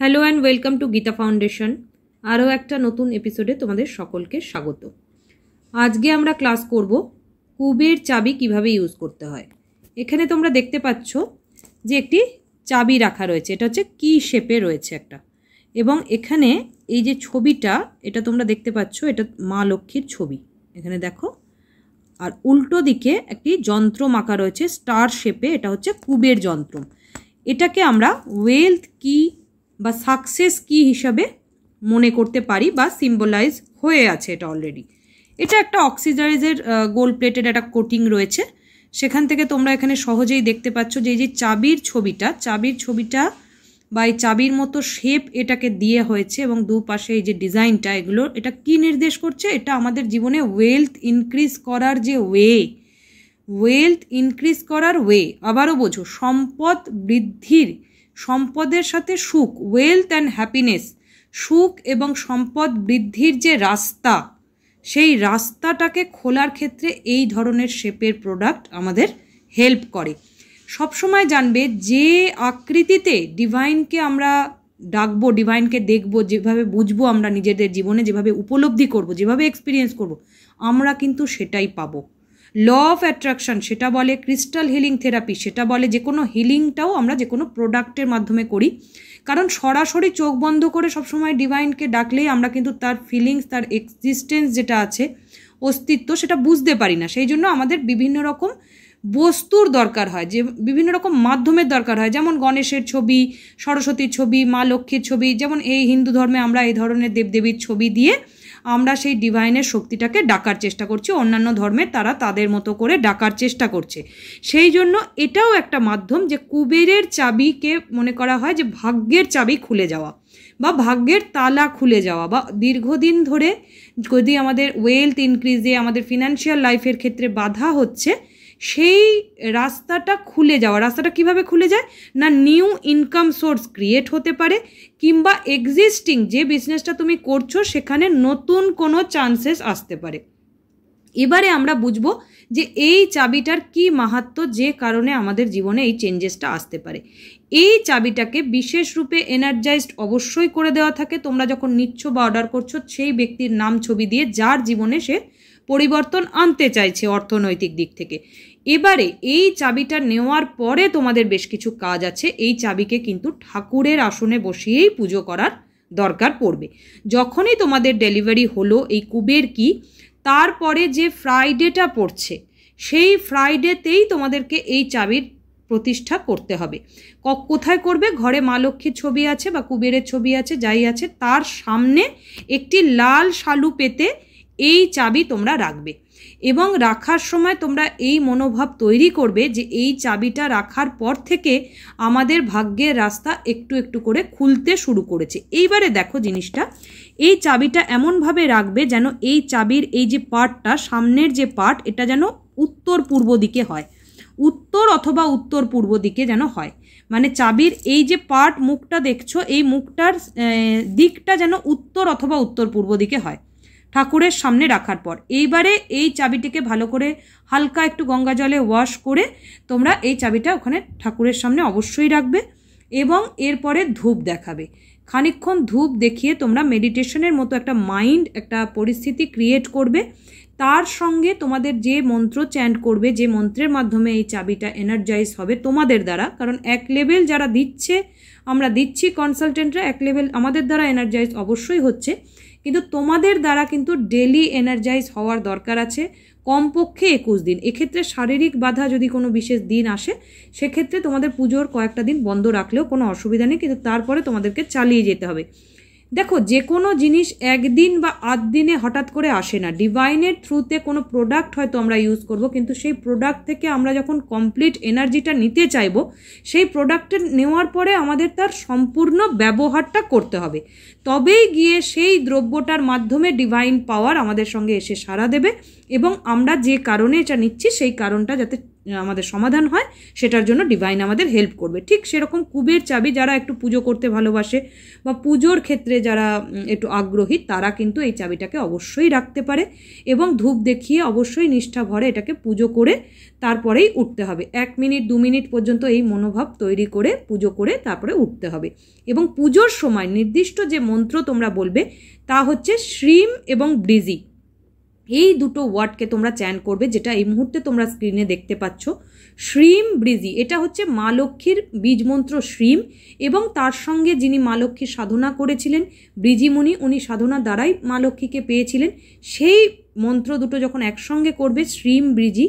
hello and welcome to Gita foundation আরও একটা নতুন এপিসোডে তোমাদের সকলকে স্বাগত আজকে আমরা ক্লাস করব কুবের চাবি কিভাবে ইউজ করতে হয় এখানে তোমরা দেখতে পাচ্ছ যে একটি চাবি রাখা রয়েছে এটা হচ্ছে কি শেপে রয়েছে একটা এবং এখানে এই যে ছবিটা এটা তোমরা দেখতে পাচ্ছ এটা মা লক্ষ্মীর ছবি এখানে দেখো আর উল্টো দিকে একটি যন্ত্র মাখা রয়েছে স্টার শেপে এটা হচ্ছে কুবের যন্ত্র এটাকে আমরা ওয়েলথ কি বা সাকসেস কি হিসাবে মনে করতে পারি বা সিম্বলাইজ হয়ে আছে এটা অলরেডি এটা একটা অক্সিজারাইজের গোল্ড প্লেটেড একটা কোটিং রয়েছে সেখান থেকে তোমরা এখানে সহজেই দেখতে পাচ্ছ যে এই যে চাবির ছবিটা চাবির ছবিটা বা এই চাবির মতো শেপ এটাকে দিয়ে হয়েছে এবং দুপাশে এই যে ডিজাইনটা এগুলো এটা কি নির্দেশ করছে এটা আমাদের জীবনে ওয়েলথ ইনক্রিজ করার যে ওয়ে ওয়েলথ ইনক্রিজ করার ওয়ে আবারও বোঝো সম্পদ বৃদ্ধির সম্পদের সাথে সুখ ওয়েলথ অ্যান্ড হ্যাপিনেস সুখ এবং সম্পদ বৃদ্ধির যে রাস্তা সেই রাস্তাটাকে খোলার ক্ষেত্রে এই ধরনের শেপের প্রোডাক্ট আমাদের হেল্প করে সবসময় জানবে যে আকৃতিতে ডিভাইনকে আমরা ডাকবো ডিভাইনকে দেখবো যেভাবে বুঝবো আমরা নিজেদের জীবনে যেভাবে উপলব্ধি করব যেভাবে এক্সপিরিয়েন্স করব আমরা কিন্তু সেটাই পাবো ল অফ অ্যাট্রাকশন সেটা বলে ক্রিস্টাল হিলিং থেরাপি সেটা বলে যে কোনো হিলিংটাও আমরা যে কোনো প্রোডাক্টের মাধ্যমে করি কারণ সরাসরি চোখ বন্ধ করে সবসময় ডিভাইনকে ডাকলেই আমরা কিন্তু তার ফিলিংস তার এক্সিস্টেন্স যেটা আছে অস্তিত্ব সেটা বুঝতে পারি না সেই জন্য আমাদের বিভিন্ন রকম বস্তুর দরকার হয় যে বিভিন্ন রকম মাধ্যমের দরকার হয় যেমন গণেশের ছবি সরস্বতীর ছবি মা লক্ষ্মীর ছবি যেমন এই হিন্দু ধর্মে আমরা এই ধরনের দেবদেবীর ছবি দিয়ে আমরা সেই ডিভাইনের শক্তিটাকে ডাকার চেষ্টা করছি অন্যান্য ধর্মে তারা তাদের মতো করে ডাকার চেষ্টা করছে সেই জন্য এটাও একটা মাধ্যম যে কুবেরের চাবিকে মনে করা হয় যে ভাগ্যের চাবি খুলে যাওয়া বা ভাগ্যের তালা খুলে যাওয়া বা দীর্ঘদিন ধরে যদি আমাদের ওয়েলথ ইনক্রিজে আমাদের ফিনান্সিয়াল লাইফের ক্ষেত্রে বাধা হচ্ছে সেই রাস্তাটা খুলে যাওয়া রাস্তাটা কিভাবে খুলে যায় না নিউ ইনকাম সোর্স ক্রিয়েট হতে পারে কিংবা এক্সিস্টিং যে বিজনেসটা তুমি করছো সেখানে নতুন কোনো চান্সেস আসতে পারে এবারে আমরা বুঝবো যে এই চাবিটার কি মাহাত্ম যে কারণে আমাদের জীবনে এই চেঞ্জেসটা আসতে পারে এই চাবিটাকে বিশেষ রূপে এনার্জাইজড অবশ্যই করে দেওয়া থাকে তোমরা যখন নিচ্ছ বা অর্ডার করছো সেই ব্যক্তির নাম ছবি দিয়ে যার জীবনে সে পরিবর্তন আনতে চাইছে অর্থনৈতিক দিক থেকে এবারে এই চাবিটা নেওয়ার পরে তোমাদের বেশ কিছু কাজ আছে এই চাবিকে কিন্তু ঠাকুরের আসনে বসিয়েই পুজো করার দরকার পড়বে যখনই তোমাদের ডেলিভারি হলো এই কুবের কি তারপরে যে ফ্রাইডেটা পড়ছে সেই ফ্রাইডেতেই তোমাদেরকে এই চাবির প্রতিষ্ঠা করতে হবে কোথায় করবে ঘরে মা লক্ষ্মীর ছবি আছে বা কুবেরের ছবি আছে যাই আছে তার সামনে একটি লাল শালু পেতে এই চাবি তোমরা রাখবে এবং রাখার সময় তোমরা এই মনোভাব তৈরি করবে যে এই চাবিটা রাখার পর থেকে আমাদের ভাগ্যের রাস্তা একটু একটু করে খুলতে শুরু করেছে এইবারে দেখো জিনিসটা এই চাবিটা এমনভাবে রাখবে যেন এই চাবির এই যে পার্টটা সামনের যে পার্ট এটা যেন উত্তর পূর্ব দিকে হয় উত্তর অথবা উত্তর পূর্ব দিকে যেন হয় মানে চাবির এই যে পার্ট মুখটা দেখছো এই মুখটার দিকটা যেন উত্তর অথবা উত্তর পূর্ব দিকে হয় ঠাকুরের সামনে রাখার পর এইবারে এই চাবিটিকে ভালো করে হালকা একটু গঙ্গা জলে ওয়াশ করে তোমরা এই চাবিটা ওখানে ঠাকুরের সামনে অবশ্যই রাখবে এবং এরপরে ধূপ দেখাবে খানিক্ষণ ধূপ দেখিয়ে তোমরা মেডিটেশনের মতো একটা মাইন্ড একটা পরিস্থিতি ক্রিয়েট করবে তার সঙ্গে তোমাদের যে মন্ত্র চ্যান্ট করবে যে মন্ত্রের মাধ্যমে এই চাবিটা এনার্জাইজ হবে তোমাদের দ্বারা কারণ এক লেভেল যারা দিচ্ছে আমরা দিচ্ছি কনসালটেন্টরা এক লেভেল আমাদের দ্বারা এনার্জাইজ অবশ্যই হচ্ছে কিন্তু তোমাদের দ্বারা কিন্তু ডেলি এনার্জাইজ হওয়ার দরকার আছে কমপক্ষে একুশ দিন এক্ষেত্রে শারীরিক বাধা যদি কোনো বিশেষ দিন আসে সেক্ষেত্রে তোমাদের পুজোর কয়েকটা দিন বন্ধ রাখলেও কোনো অসুবিধা নেই কিন্তু তারপরে তোমাদেরকে চালিয়ে যেতে হবে দেখো যে কোনো জিনিস একদিন বা আধ দিনে হঠাৎ করে আসে না ডিভাইনের থ্রুতে কোনো প্রোডাক্ট হয়তো আমরা ইউজ করব কিন্তু সেই প্রোডাক্ট থেকে আমরা যখন কমপ্লিট এনার্জিটা নিতে চাইব সেই প্রোডাক্টের নেওয়ার পরে আমাদের তার সম্পূর্ণ ব্যবহারটা করতে হবে তবেই গিয়ে সেই দ্রব্যটার মাধ্যমে ডিভাইন পাওয়ার আমাদের সঙ্গে এসে সাড়া দেবে এবং আমরা যে কারণে এটা নিচ্ছি সেই কারণটা যাতে আমাদের সমাধান হয় সেটার জন্য ডিভাইন আমাদের হেল্প করবে ঠিক সেরকম কুবের চাবি যারা একটু পুজো করতে ভালোবাসে বা পুজোর ক্ষেত্রে যারা একটু আগ্রহী তারা কিন্তু এই চাবিটাকে অবশ্যই রাখতে পারে এবং ধূপ দেখিয়ে অবশ্যই নিষ্ঠা ভরে এটাকে পুজো করে তারপরেই উঠতে হবে এক মিনিট দু মিনিট পর্যন্ত এই মনোভাব তৈরি করে পুজো করে তারপরে উঠতে হবে এবং পুজোর সময় নির্দিষ্ট যে মন্ত্র তোমরা বলবে তা হচ্ছে শ্রীম এবং ব্রিজি এই দুটো ওয়ার্ডকে তোমরা চ্যান করবে যেটা এই মুহূর্তে তোমরা স্ক্রিনে দেখতে পাচ্ছ শ্রীম ব্রিজি এটা হচ্ছে মা লক্ষ্মীর বীজমন্ত্র শ্রীম এবং তার সঙ্গে যিনি মা লক্ষ্মীর সাধনা করেছিলেন ব্রিজিমণি উনি সাধনা দ্বারাই মা লক্ষ্মীকে পেয়েছিলেন সেই মন্ত্র দুটো যখন একসঙ্গে করবে শ্রীম ব্রিজি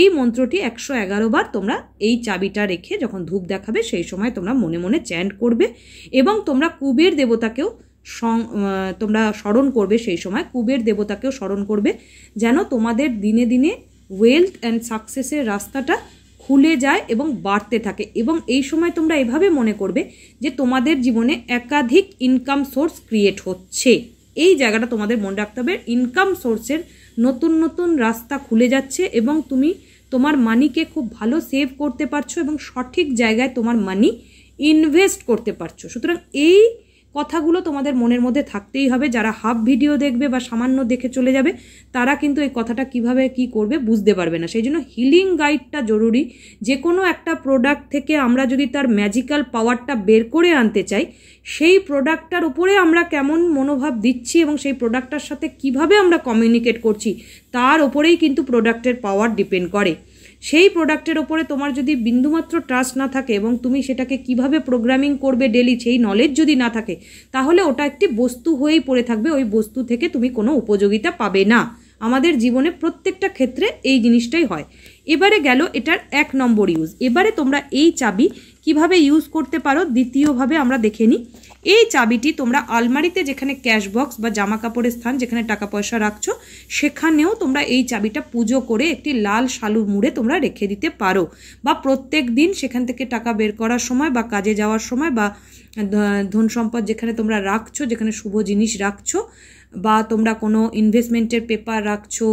এই মন্ত্রটি একশো এগারো বার তোমরা এই চাবিটা রেখে যখন ধূপ দেখাবে সেই সময় তোমরা মনে মনে চ্যান্ট করবে এবং তোমরা কুবের দেবতাকেও তোমরা স্মরণ করবে সেই সময় কুবের দেবতাকেও স্মরণ করবে যেন তোমাদের দিনে দিনে ওয়েলথ অ্যান্ড সাকসেসের রাস্তাটা খুলে যায় এবং বাড়তে থাকে এবং এই সময় তোমরা এভাবে মনে করবে যে তোমাদের জীবনে একাধিক ইনকাম সোর্স ক্রিয়েট হচ্ছে এই জায়গাটা তোমাদের মনে রাখতে হবে ইনকাম সোর্সের নতুন নতুন রাস্তা খুলে যাচ্ছে এবং তুমি তোমার মানিকে খুব ভালো সেভ করতে পারছো এবং সঠিক জায়গায় তোমার মানি ইনভেস্ট করতে পারছো সুতরাং এই কথাগুলো তোমাদের মনের মধ্যে থাকতেই হবে যারা হাফ ভিডিও দেখবে বা সামান্য দেখে চলে যাবে তারা কিন্তু এই কথাটা কিভাবে কি করবে বুঝতে পারবে না সেই জন্য হিলিং গাইডটা জরুরি যে কোনো একটা প্রোডাক্ট থেকে আমরা যদি তার ম্যাজিক্যাল পাওয়ারটা বের করে আনতে চাই সেই প্রোডাক্টটার উপরে আমরা কেমন মনোভাব দিচ্ছি এবং সেই প্রোডাক্টটার সাথে কিভাবে আমরা কমিউনিকেট করছি তার ওপরেই কিন্তু প্রোডাক্টের পাওয়ার ডিপেন্ড করে সেই প্রোডাক্টের ওপরে তোমার যদি বিন্দুমাত্র ট্রাস্ট না থাকে এবং তুমি সেটাকে কিভাবে প্রোগ্রামিং করবে ডেলি সেই নলেজ যদি না থাকে তাহলে ওটা একটি বস্তু হয়েই পড়ে থাকবে ওই বস্তু থেকে তুমি কোনো উপযোগিতা পাবে না আমাদের জীবনে প্রত্যেকটা ক্ষেত্রে এই জিনিসটাই হয় এবারে গেল এটার এক নম্বর ইউজ এবারে তোমরা এই চাবি কিভাবে ইউজ করতে পারো দ্বিতীয়ভাবে আমরা দেখে নিই এই চাবিটি তোমরা আলমারিতে যেখানে ক্যাশ বক্স বা জামা কাপড়ের স্থান যেখানে টাকা পয়সা রাখছো সেখানেও তোমরা এই চাবিটা পুজো করে একটি লাল শালু মুড়ে তোমরা রেখে দিতে পারো বা প্রত্যেক দিন সেখান থেকে টাকা বের করার সময় বা কাজে যাওয়ার সময় বা ধন সম্পদ যেখানে তোমরা রাখছো যেখানে শুভ জিনিস রাখছো বা তোমরা কোনো ইনভেস্টমেন্টের পেপার রাখছো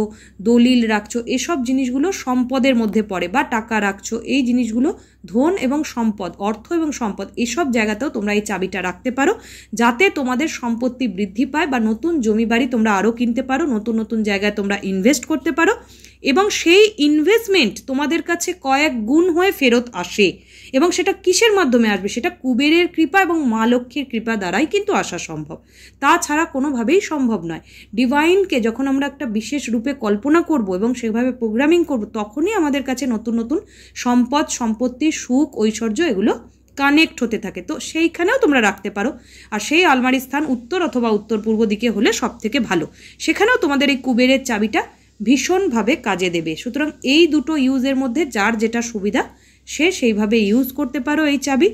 দলিল রাখছো এসব জিনিসগুলো সম্পদের মধ্যে পড়ে বা টাকা রাখছো এই জিনিসগুলো ধন এবং সম্পদ অর্থ এবং সম্পদ এসব জায়গাতেও তোমরা এই চাবিটা রাখতে পারো যাতে তোমাদের সম্পত্তি বৃদ্ধি পায় বা নতুন জমি বাড়ি তোমরা আরও কিনতে পারো নতুন নতুন জায়গায় তোমরা ইনভেস্ট করতে পারো এবং সেই ইনভেস্টমেন্ট তোমাদের কাছে কয়েক গুণ হয়ে ফেরত আসে এবং সেটা কিসের মাধ্যমে আসবে সেটা কুবেরের কৃপা এবং মা লক্ষ্মীর কৃপা দ্বারাই কিন্তু আসা সম্ভব তাছাড়া কোনোভাবেই সম্ভব নয় ডিভাইনকে যখন আমরা একটা বিশেষ রূপে কল্পনা করব এবং সেভাবে প্রোগ্রামিং করব তখনই আমাদের কাছে নতুন নতুন সম্পদ সম্পত্তি সুখ ঐশ্বর্য এগুলো কানেক্ট হতে থাকে তো সেইখানেও তোমরা রাখতে পারো আর সেই আলমারির স্থান উত্তর অথবা উত্তর পূর্ব দিকে হলে সব থেকে ভালো সেখানেও তোমাদের এই কুবেরের চাবিটা ভীষণভাবে কাজে দেবে সুতরাং এই দুটো ইউজের মধ্যে যার যেটা সুবিধা সে সেইভাবে ইউজ করতে পারো এই চাবি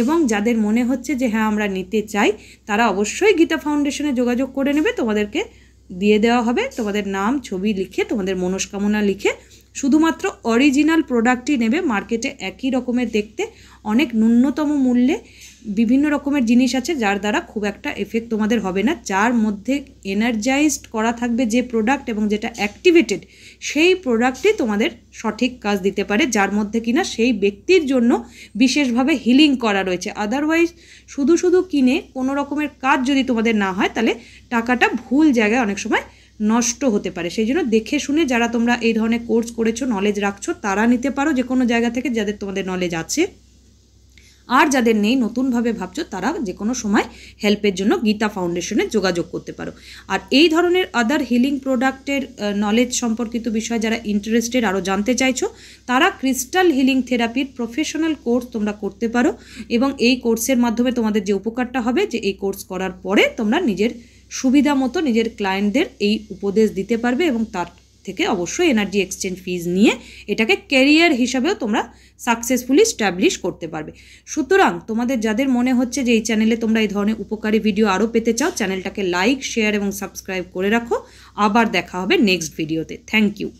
এবং যাদের মনে হচ্ছে যে হ্যাঁ আমরা নিতে চাই তারা অবশ্যই গীতা ফাউন্ডেশনে যোগাযোগ করে নেবে তোমাদেরকে দিয়ে দেওয়া হবে তোমাদের নাম ছবি লিখে তোমাদের মনস্কামনা লিখে শুধুমাত্র অরিজিনাল প্রোডাক্টই নেবে মার্কেটে একই রকমের দেখতে অনেক ন্যূনতম মূল্যে বিভিন্ন রকমের জিনিস আছে যার দ্বারা খুব একটা এফেক্ট তোমাদের হবে না যার মধ্যে এনার্জাইজড করা থাকবে যে প্রোডাক্ট এবং যেটা অ্যাক্টিভেটেড সেই প্রোডাক্টই তোমাদের সঠিক কাজ দিতে পারে যার মধ্যে কিনা সেই ব্যক্তির জন্য বিশেষভাবে হিলিং করা রয়েছে আদারওয়াইজ শুধু শুধু কিনে কোনো রকমের কাজ যদি তোমাদের না হয় তাহলে টাকাটা ভুল জায়গায় অনেক সময় নষ্ট হতে পারে সেই জন্য দেখে শুনে যারা তোমরা এই ধরনের কোর্স করেছো নলেজ রাখছো তারা নিতে পারো যে কোনো জায়গা থেকে যাদের তোমাদের নলেজ আছে আর যাদের নেই নতুনভাবে ভাবছো তারা যে কোনো সময় হেল্পের জন্য গীতা ফাউন্ডেশনে যোগাযোগ করতে পারো আর এই ধরনের আদার হিলিং প্রোডাক্টের নলেজ সম্পর্কিত বিষয়ে যারা ইন্টারেস্টেড আরও জানতে চাইছো তারা ক্রিস্টাল হিলিং থেরাপির প্রফেশনাল কোর্স তোমরা করতে পারো এবং এই কোর্সের মাধ্যমে তোমাদের যে উপকারটা হবে যে এই কোর্স করার পরে তোমরা নিজের সুবিধা মতো নিজের ক্লায়েন্টদের এই উপদেশ দিতে পারবে এবং তার থেকে অবশ্যই এনার্জি এক্সচেঞ্জ ফিজ নিয়ে এটাকে ক্যারিয়ার হিসাবেও তোমরা সাকসেসফুলি স্ট্যাবলিশ করতে পারবে সুতরাং তোমাদের যাদের মনে হচ্ছে যে এই চ্যানেলে তোমরা এই ধরনের উপকারী ভিডিও আরও পেতে চাও চ্যানেলটাকে লাইক শেয়ার এবং সাবস্ক্রাইব করে রাখো আবার দেখা হবে নেক্সট ভিডিওতে থ্যাংক ইউ